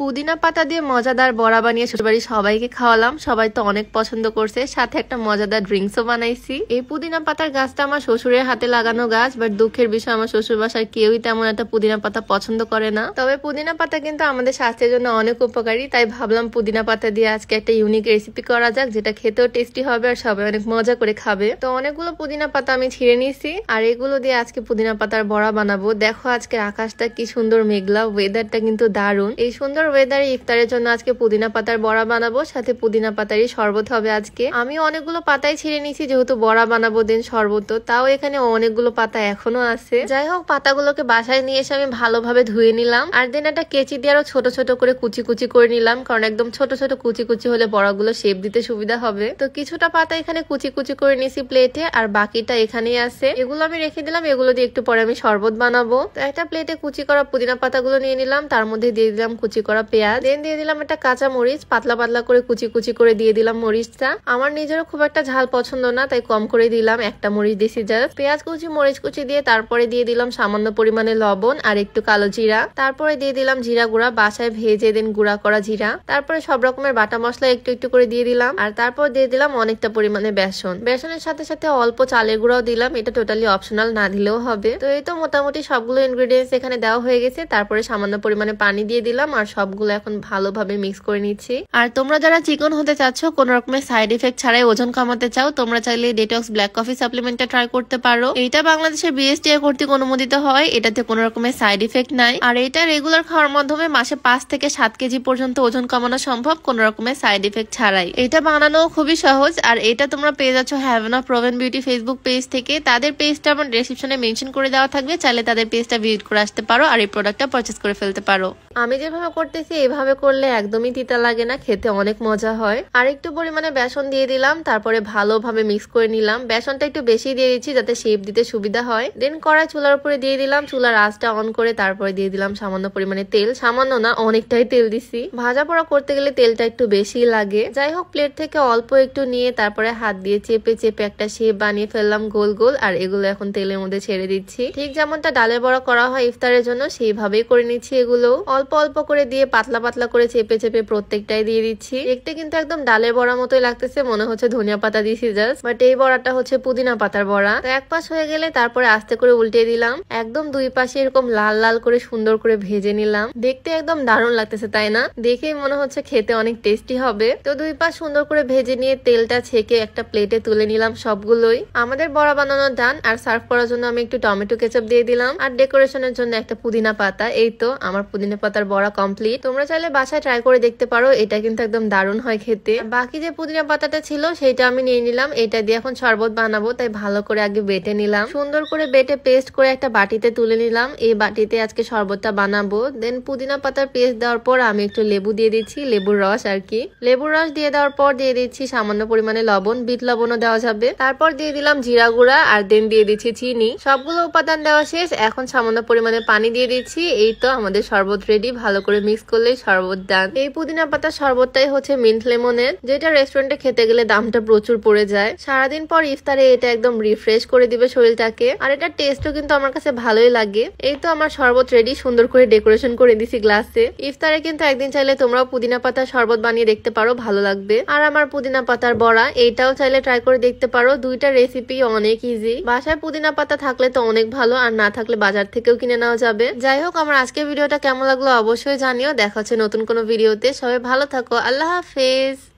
পুদিনা পাতা দিয়ে মজাদার বড়া বানিয়ে শ্বশুরবাড়ি সবাইকে খাওয়ালাম সবাই তো অনেক পছন্দ করছে সাথে একটা মজাদার ড্রিঙ্কসও বানাইছি এই পুদিনা পাতার গাছটা আমার শ্বশুরের হাতে লাগানো গাছ বাট দুঃখের বিষয় আমার শ্বশুর বাসার কেউই তেমন একটা পুদিনা পাতা পছন্দ করে না তবে পুদিনা পাতা কিন্তু আমাদের স্বাস্থ্যের জন্য অনেক উপকারী তাই ভাবলাম পুদিনা পাতা দিয়ে আজকে একটা ইউনিক রেসিপি করা যাক যেটা খেতেও টেস্টি হবে আর সবাই অনেক মজা করে খাবে তো অনেকগুলো পুদিনা পাতা আমি ছিঁড়ে নিয়েছি আর এগুলো দিয়ে আজকে পুদিনা পাতার বড়া বানাবো দেখো আজকে আকাশটা কি সুন্দর মেঘলা ওয়েদারটা কিন্তু দারুণ এই সুন্দর সুন্দর ওয়েদার ইফতারের জন্য আজকে পুদিনা পাতার বড়া বানাবো সাথে পুদিনা পাতারই শরবত হবে আজকে আমি অনেকগুলো পাতাই ছিঁড়ে নিয়েছি যেহেতু বড়া বানাবো দিন শরবত তাও এখানে অনেকগুলো পাতা এখনো আছে যাই হোক পাতাগুলোকে বাসায় নিয়ে এসে আমি ভালোভাবে ধুয়ে নিলাম আর দেন একটা কেচি দিয়ে আরো ছোট ছোট করে কুচি কুচি করে নিলাম কারণ একদম ছোট ছোট কুচি কুচি হলে বড়াগুলো শেপ দিতে সুবিধা হবে তো কিছুটা পাতা এখানে কুচি কুচি করে নিয়েছি প্লেটে আর বাকিটা এখানেই আছে এগুলো আমি রেখে দিলাম এগুলো দিয়ে একটু পরে আমি শরবত বানাবো তো একটা প্লেটে কুচি করা পুদিনা পাতাগুলো নিয়ে নিলাম তার মধ্যে দিয়ে দিলাম কুচি করা করা পেঁয়াজ দেন দিয়ে দিলাম একটা কাঁচা মরিচ পাতলা পাতলা করে কুচি কুচি করে দিয়ে দিলাম মরিচটা আমার নিজেরও খুব একটা ঝাল পছন্দ না তাই কম করে দিলাম একটা মরিচ দিছি জাস্ট পেঁয়াজ কুচি মরিচ কুচি দিয়ে তারপরে দিয়ে দিলাম সামান্য পরিমাণে লবণ আর একটু কালো জিরা তারপরে দিয়ে দিলাম জিরা গুঁড়া বাসায় ভেজে দেন গুঁড়া করা জিরা তারপরে সব রকমের বাটা মশলা একটু একটু করে দিয়ে দিলাম আর তারপর দিয়ে দিলাম অনেকটা পরিমাণে বেসন বেসনের সাথে সাথে অল্প চালের গুঁড়াও দিলাম এটা টোটালি অপশনাল না দিলেও হবে তো এই তো মোটামুটি সবগুলো ইনগ্রিডিয়েন্টস এখানে দেওয়া হয়ে গেছে তারপরে সামান্য পরিমাণে পানি দিয়ে দিলাম আর সব সবগুলো এখন ভালোভাবে মিক্স করে নিচ্ছি আর তোমরা যারা চিকন হতে চাচ্ছ কোন রকমের সাইড ইফেক্ট ছাড়াই ওজন কমাতে চাও তোমরা চাইলে ডেটক্স ব্ল্যাক কফি সাপ্লিমেন্টটা ট্রাই করতে পারো এটা বাংলাদেশের বিএসটি কর্তৃক অনুমোদিত হয় এটাতে কোনো রকমের সাইড ইফেক্ট নাই আর এটা রেগুলার খাওয়ার মাধ্যমে মাসে পাঁচ থেকে সাত কেজি পর্যন্ত ওজন কমানো সম্ভব কোন রকমের সাইড ইফেক্ট ছাড়াই এটা বানানো খুবই সহজ আর এটা তোমরা পেয়ে যাচ্ছ haven of proven beauty Facebook page থেকে তাদের পেজটা আমার ডিসক্রিপশনে মেনশন করে দেওয়া থাকবে চাইলে তাদের পেজটা ভিজিট করে আসতে পারো আর এই প্রোডাক্টটা পারচেস করে ফেলতে পারো আমি যেভাবে করতে করতেছি এভাবে করলে একদমই তিতা লাগে না খেতে অনেক মজা হয় আর একটু পরিমাণে বেসন দিয়ে দিলাম তারপরে ভালোভাবে মিক্স করে নিলাম বেসনটা একটু বেশি দিয়ে দিচ্ছি যাতে শেপ দিতে সুবিধা হয় দেন কড়াই চুলার উপরে দিয়ে দিলাম চুলার আঁচটা অন করে তারপরে দিয়ে দিলাম সামান্য পরিমাণে তেল সামান্য না অনেকটাই তেল দিছি ভাজা পোড়া করতে গেলে তেলটা একটু বেশি লাগে যাই হোক প্লেট থেকে অল্প একটু নিয়ে তারপরে হাত দিয়ে চেপে চেপে একটা শেপ বানিয়ে ফেললাম গোল গোল আর এগুলো এখন তেলের মধ্যে ছেড়ে দিচ্ছি ঠিক যেমনটা ডালে বড়া করা হয় ইফতারের জন্য সেইভাবেই করে নিচ্ছি এগুলো অল্প অল্প করে দিয়ে দিয়ে পাতলা পাতলা করে চেপে চেপে প্রত্যেকটাই দিয়ে দিচ্ছি দেখতে কিন্তু একদম ডালের বড়া মতোই লাগতেছে মনে হচ্ছে ধনিয়া পাতা দিয়েছি জাস্ট বাট এই বড়াটা হচ্ছে পুদিনা পাতার বড়া তো এক পাশ হয়ে গেলে তারপরে আস্তে করে উল্টিয়ে দিলাম একদম দুই পাশে এরকম লাল লাল করে সুন্দর করে ভেজে নিলাম দেখতে একদম দারুণ লাগতেছে তাই না দেখে মনে হচ্ছে খেতে অনেক টেস্টি হবে তো দুই পাশ সুন্দর করে ভেজে নিয়ে তেলটা ছেঁকে একটা প্লেটে তুলে নিলাম সবগুলোই আমাদের বড়া বানানো ডান আর সার্ভ করার জন্য আমি একটু টমেটো কেচাপ দিয়ে দিলাম আর ডেকোরেশনের জন্য একটা পুদিনা পাতা এই তো আমার পুদিনা পাতার বড়া কমপ্লিট তোমরা চাইলে বাসায় ট্রাই করে দেখতে পারো এটা কিন্তু একদম দারুণ হয় খেতে বাকি যে পুদিনা পাতাটা ছিল সেটা আমি নিয়ে নিলাম এটা দিয়ে এখন শরবত বানাবো তাই ভালো করে আগে বেটে নিলাম সুন্দর করে বেটে পেস্ট করে একটা বাটিতে তুলে নিলাম এই বাটিতে আজকে শরবতটা বানাবো দেন পুদিনা পাতার পেস্ট দেওয়ার পর আমি একটু লেবু দিয়ে দিচ্ছি লেবুর রস আর কি লেবুর রস দিয়ে দেওয়ার পর দিয়ে দিচ্ছি সামান্য পরিমাণে লবণ বিট লবণও দেওয়া যাবে তারপর দিয়ে দিলাম জিরা গুঁড়া আর দেন দিয়ে দিচ্ছি চিনি সবগুলো উপাদান দেওয়া শেষ এখন সামান্য পরিমাণে পানি দিয়ে দিচ্ছি এই তো আমাদের শরবত রেডি ভালো করে মিক্স করলেই শরবত দেন এই পুদিনা পাতা শরবতটাই হচ্ছে মিন্ট লেমনের যেটা রেস্টুরেন্টে খেতে গেলে দামটা প্রচুর পড়ে যায় সারাদিন পর ইফতারে এটা একদম রিফ্রেশ করে দিবে শরীরটাকে আর এটা টেস্টও কিন্তু আমার কাছে ভালোই লাগে এই তো আমার শরবত রেডি সুন্দর করে ডেকোরেশন করে দিছি গ্লাসে ইফতারে কিন্তু একদিন চাইলে তোমরাও পুদিনা পাতা শরবত বানিয়ে দেখতে পারো ভালো লাগবে আর আমার পুদিনা পাতার বড়া এইটাও চাইলে ট্রাই করে দেখতে পারো দুইটা রেসিপি অনেক ইজি বাসায় পুদিনা পাতা থাকলে তো অনেক ভালো আর না থাকলে বাজার থেকেও কিনে নেওয়া যাবে যাই হোক আমার আজকের ভিডিওটা কেমন লাগলো অবশ্যই জানি জানিও দেখা হচ্ছে নতুন কোনো ভিডিওতে সবাই ভালো থাকো আল্লাহ হাফেজ